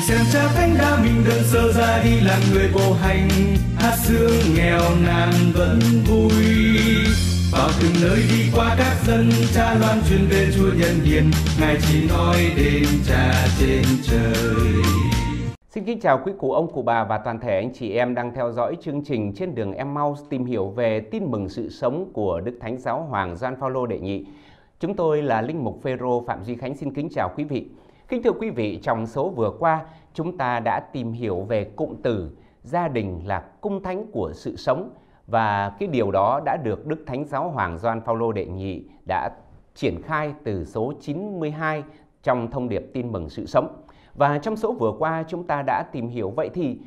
xem cha thánh đã mình đơn sơ ra đi làm người bộ hành hát sương nghèo nàn vẫn vui vào từng nơi đi qua các dân cha loan truyền về chúa nhân hiền ngài chỉ nói đến cha trên trời Xin kính chào quý cụ ông, cụ bà và toàn thể anh chị em đang theo dõi chương trình trên đường em mau tìm hiểu về tin mừng sự sống của Đức Thánh Giáo Hoàng Gian Phaolô đệ nhị. Chúng tôi là Linh Mục Phêrô Phạm Duy Khánh xin kính chào quý vị. Kính thưa quý vị, trong số vừa qua, chúng ta đã tìm hiểu về cụm từ gia đình là cung thánh của sự sống và cái điều đó đã được Đức Thánh Giáo Hoàng gioan Phaolô đệ nhị đã triển khai từ số 92 trong thông điệp tin mừng sự sống. Và trong số vừa qua chúng ta đã tìm hiểu vậy thì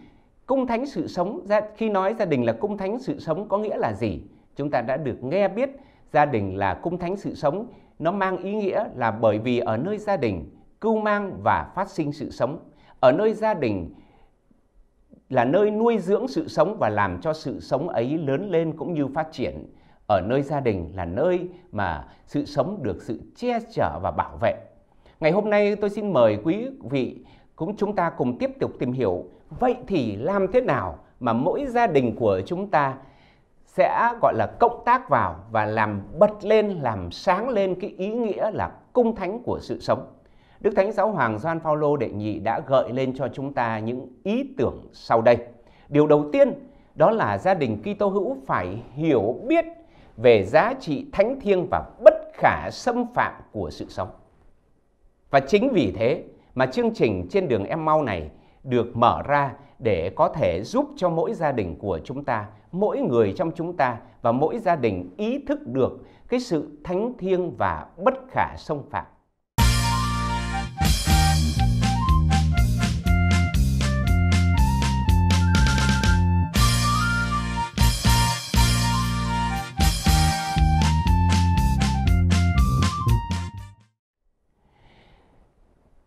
cung thánh sự sống khi nói gia đình là cung thánh sự sống có nghĩa là gì? Chúng ta đã được nghe biết gia đình là cung thánh sự sống nó mang ý nghĩa là bởi vì ở nơi gia đình cưu mang và phát sinh sự sống. Ở nơi gia đình là nơi nuôi dưỡng sự sống và làm cho sự sống ấy lớn lên cũng như phát triển. Ở nơi gia đình là nơi mà sự sống được sự che chở và bảo vệ. Ngày hôm nay tôi xin mời quý vị cũng chúng ta cùng tiếp tục tìm hiểu vậy thì làm thế nào mà mỗi gia đình của chúng ta sẽ gọi là cộng tác vào và làm bật lên, làm sáng lên cái ý nghĩa là cung thánh của sự sống. Đức Thánh Giáo Hoàng Gioan Phaolô đệ nhị đã gợi lên cho chúng ta những ý tưởng sau đây. Điều đầu tiên đó là gia đình Kitô hữu phải hiểu biết về giá trị thánh thiêng và bất khả xâm phạm của sự sống. Và chính vì thế mà chương trình trên đường em mau này được mở ra để có thể giúp cho mỗi gia đình của chúng ta, mỗi người trong chúng ta và mỗi gia đình ý thức được cái sự thánh thiêng và bất khả xâm phạm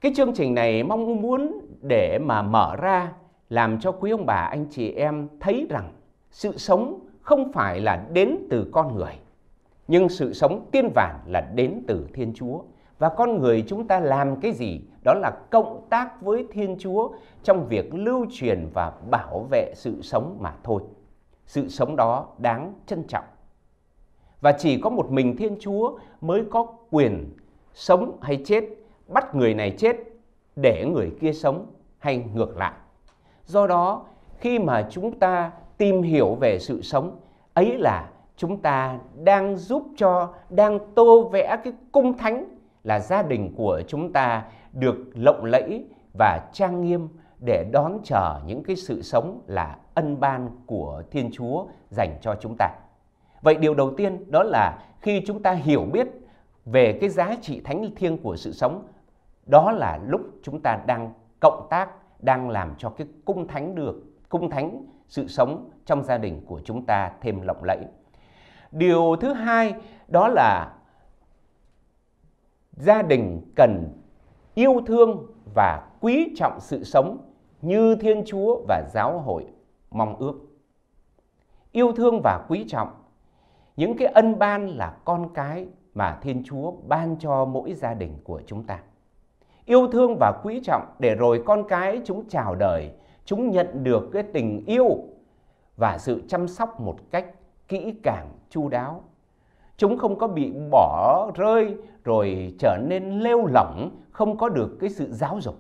Cái chương trình này mong muốn để mà mở ra làm cho quý ông bà anh chị em thấy rằng sự sống không phải là đến từ con người nhưng sự sống tiên vản là đến từ Thiên Chúa và con người chúng ta làm cái gì đó là cộng tác với Thiên Chúa trong việc lưu truyền và bảo vệ sự sống mà thôi. Sự sống đó đáng trân trọng. Và chỉ có một mình Thiên Chúa mới có quyền sống hay chết bắt người này chết để người kia sống hay ngược lại. Do đó, khi mà chúng ta tìm hiểu về sự sống, ấy là chúng ta đang giúp cho, đang tô vẽ cái cung thánh là gia đình của chúng ta được lộng lẫy và trang nghiêm để đón chờ những cái sự sống là ân ban của Thiên Chúa dành cho chúng ta. Vậy điều đầu tiên đó là khi chúng ta hiểu biết về cái giá trị thánh thiêng của sự sống đó là lúc chúng ta đang cộng tác đang làm cho cái cung thánh được cung thánh sự sống trong gia đình của chúng ta thêm lộng lẫy điều thứ hai đó là gia đình cần yêu thương và quý trọng sự sống như thiên chúa và giáo hội mong ước yêu thương và quý trọng những cái ân ban là con cái mà thiên chúa ban cho mỗi gia đình của chúng ta yêu thương và quý trọng để rồi con cái chúng chào đời, chúng nhận được cái tình yêu và sự chăm sóc một cách kỹ càng chu đáo. Chúng không có bị bỏ rơi rồi trở nên lêu lỏng, không có được cái sự giáo dục.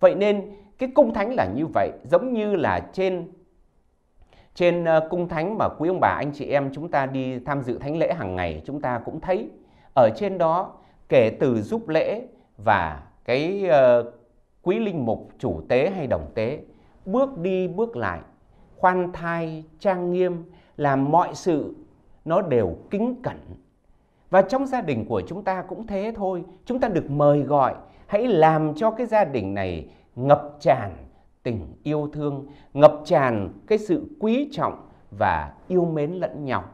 Vậy nên cái cung thánh là như vậy, giống như là trên trên ờ, cung thánh mà quý ông bà anh chị em chúng ta đi tham dự thánh lễ hàng ngày chúng ta cũng thấy ở trên đó kể từ giúp lễ và cái uh, quý linh mục chủ tế hay đồng tế bước đi bước lại khoan thai trang nghiêm làm mọi sự nó đều kính cẩn và trong gia đình của chúng ta cũng thế thôi chúng ta được mời gọi hãy làm cho cái gia đình này ngập tràn tình yêu thương ngập tràn cái sự quý trọng và yêu mến lẫn nhau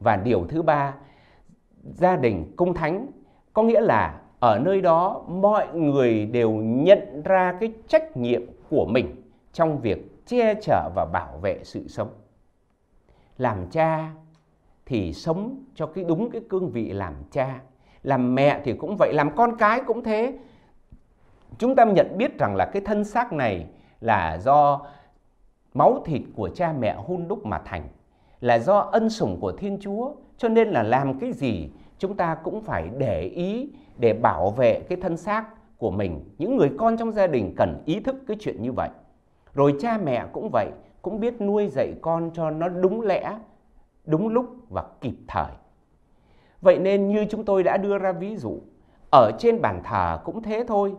và điều thứ ba gia đình công thánh có nghĩa là ở nơi đó mọi người đều nhận ra cái trách nhiệm của mình trong việc che chở và bảo vệ sự sống làm cha thì sống cho cái đúng cái cương vị làm cha làm mẹ thì cũng vậy làm con cái cũng thế chúng ta nhận biết rằng là cái thân xác này là do máu thịt của cha mẹ hun đúc mà thành là do ân sủng của thiên chúa cho nên là làm cái gì chúng ta cũng phải để ý để bảo vệ cái thân xác của mình những người con trong gia đình cần ý thức cái chuyện như vậy rồi cha mẹ cũng vậy cũng biết nuôi dạy con cho nó đúng lẽ đúng lúc và kịp thời vậy nên như chúng tôi đã đưa ra ví dụ ở trên bàn thờ cũng thế thôi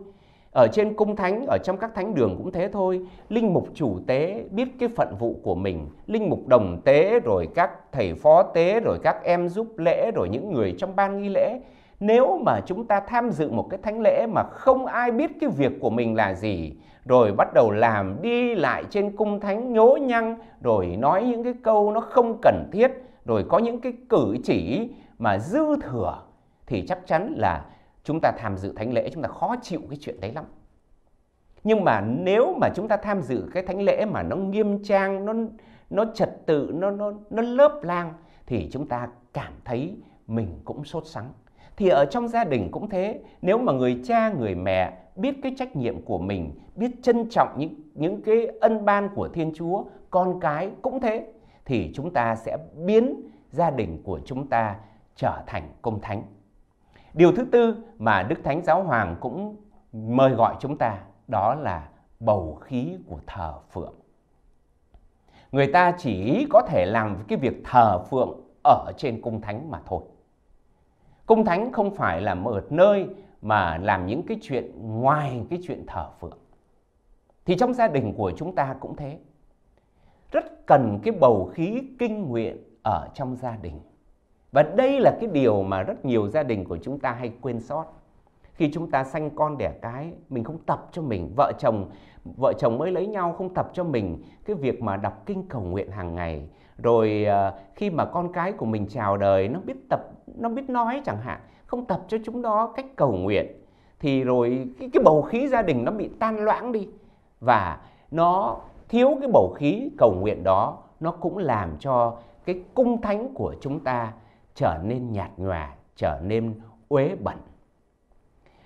ở trên cung thánh ở trong các thánh đường cũng thế thôi linh mục chủ tế biết cái phận vụ của mình linh mục đồng tế rồi các thầy phó tế rồi các em giúp lễ rồi những người trong ban nghi lễ nếu mà chúng ta tham dự một cái thánh lễ mà không ai biết cái việc của mình là gì rồi bắt đầu làm đi lại trên cung thánh nhố nhăng rồi nói những cái câu nó không cần thiết rồi có những cái cử chỉ mà dư thừa thì chắc chắn là chúng ta tham dự thánh lễ chúng ta khó chịu cái chuyện đấy lắm nhưng mà nếu mà chúng ta tham dự cái thánh lễ mà nó nghiêm trang nó nó trật tự nó nó nó lớp lang thì chúng ta cảm thấy mình cũng sốt sắng thì ở trong gia đình cũng thế nếu mà người cha người mẹ biết cái trách nhiệm của mình biết trân trọng những những cái ân ban của thiên chúa con cái cũng thế thì chúng ta sẽ biến gia đình của chúng ta trở thành công thánh Điều thứ tư mà Đức Thánh Giáo Hoàng cũng mời gọi chúng ta đó là bầu khí của thờ phượng. Người ta chỉ có thể làm cái việc thờ phượng ở trên cung thánh mà thôi. Cung thánh không phải là một nơi mà làm những cái chuyện ngoài cái chuyện thờ phượng. Thì trong gia đình của chúng ta cũng thế. Rất cần cái bầu khí kinh nguyện ở trong gia đình và đây là cái điều mà rất nhiều gia đình của chúng ta hay quên sót. Khi chúng ta sanh con đẻ cái, mình không tập cho mình, vợ chồng vợ chồng mới lấy nhau không tập cho mình cái việc mà đọc kinh cầu nguyện hàng ngày. Rồi ờ, khi mà con cái của mình chào đời nó biết tập nó biết nói chẳng hạn, không tập cho chúng đó cách cầu nguyện thì rồi cái, cái bầu khí gia đình nó bị tan loãng đi và nó thiếu cái bầu khí cầu nguyện đó nó cũng làm cho cái cung thánh của chúng ta trở nên nhạt nhòa, trở nên uế bẩn.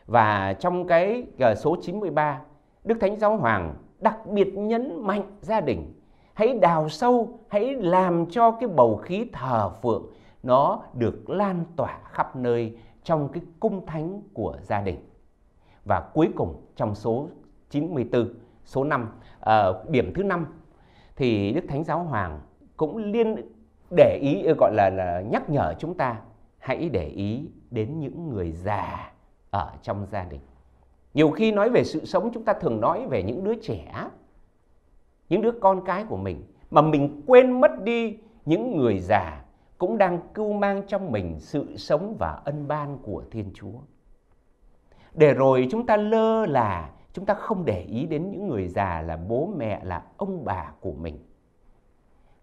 Và trong cái ờ, số 93, Đức Thánh Giáo Hoàng đặc biệt nhấn mạnh gia đình. Hãy đào sâu, hãy làm cho cái bầu khí thờ phượng nó được lan tỏa khắp nơi trong cái cung thánh của gia đình. Và cuối cùng trong số 94, số 5, uh, ờ, điểm thứ 5 thì Đức Thánh Giáo Hoàng cũng liên để ý ờ, gọi là, là nhắc nhở chúng ta hãy để ý đến những người già ở trong gia đình nhiều khi nói về sự sống chúng ta thường nói về những đứa trẻ những đứa con cái của mình mà mình quên mất đi những người già cũng đang cưu mang trong mình sự sống và ân ban của thiên chúa để rồi chúng ta lơ là chúng ta không để ý đến những người già là bố mẹ là ông bà của mình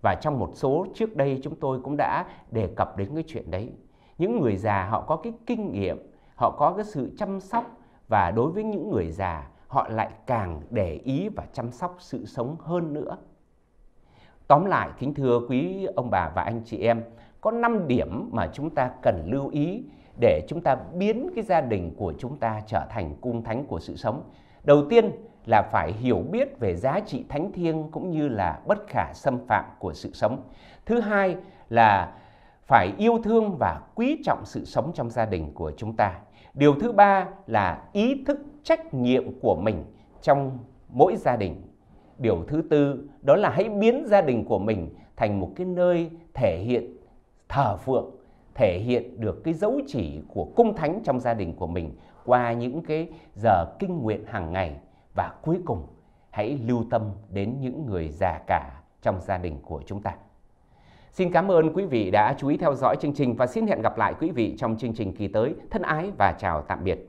và trong một số trước đây chúng tôi cũng đã đề cập đến cái chuyện đấy những người già họ có cái kinh nghiệm họ có cái sự chăm sóc và đối với những người già họ lại càng để ý và chăm sóc sự sống hơn nữa tóm lại kính thưa quý ông bà và anh chị em có 5 điểm mà chúng ta cần lưu ý để chúng ta biến cái gia đình của chúng ta trở thành cung thánh của sự sống đầu tiên là phải hiểu biết về giá trị thánh thiêng cũng như là bất khả xâm phạm của sự sống. Thứ hai là phải yêu thương và quý trọng sự sống trong gia đình của chúng ta. Điều thứ ba là ý thức trách nhiệm của mình trong mỗi gia đình. Điều thứ tư đó là hãy biến gia đình của mình thành một cái nơi thể hiện thờ phượng, thể hiện được cái dấu chỉ của cung thánh trong gia đình của mình qua những cái giờ kinh nguyện hàng ngày và cuối cùng hãy lưu tâm đến những người già cả trong gia đình của chúng ta. Xin cảm ơn quý vị đã chú ý theo dõi chương trình và xin hẹn gặp lại quý vị trong chương trình kỳ tới. Thân ái và chào tạm biệt.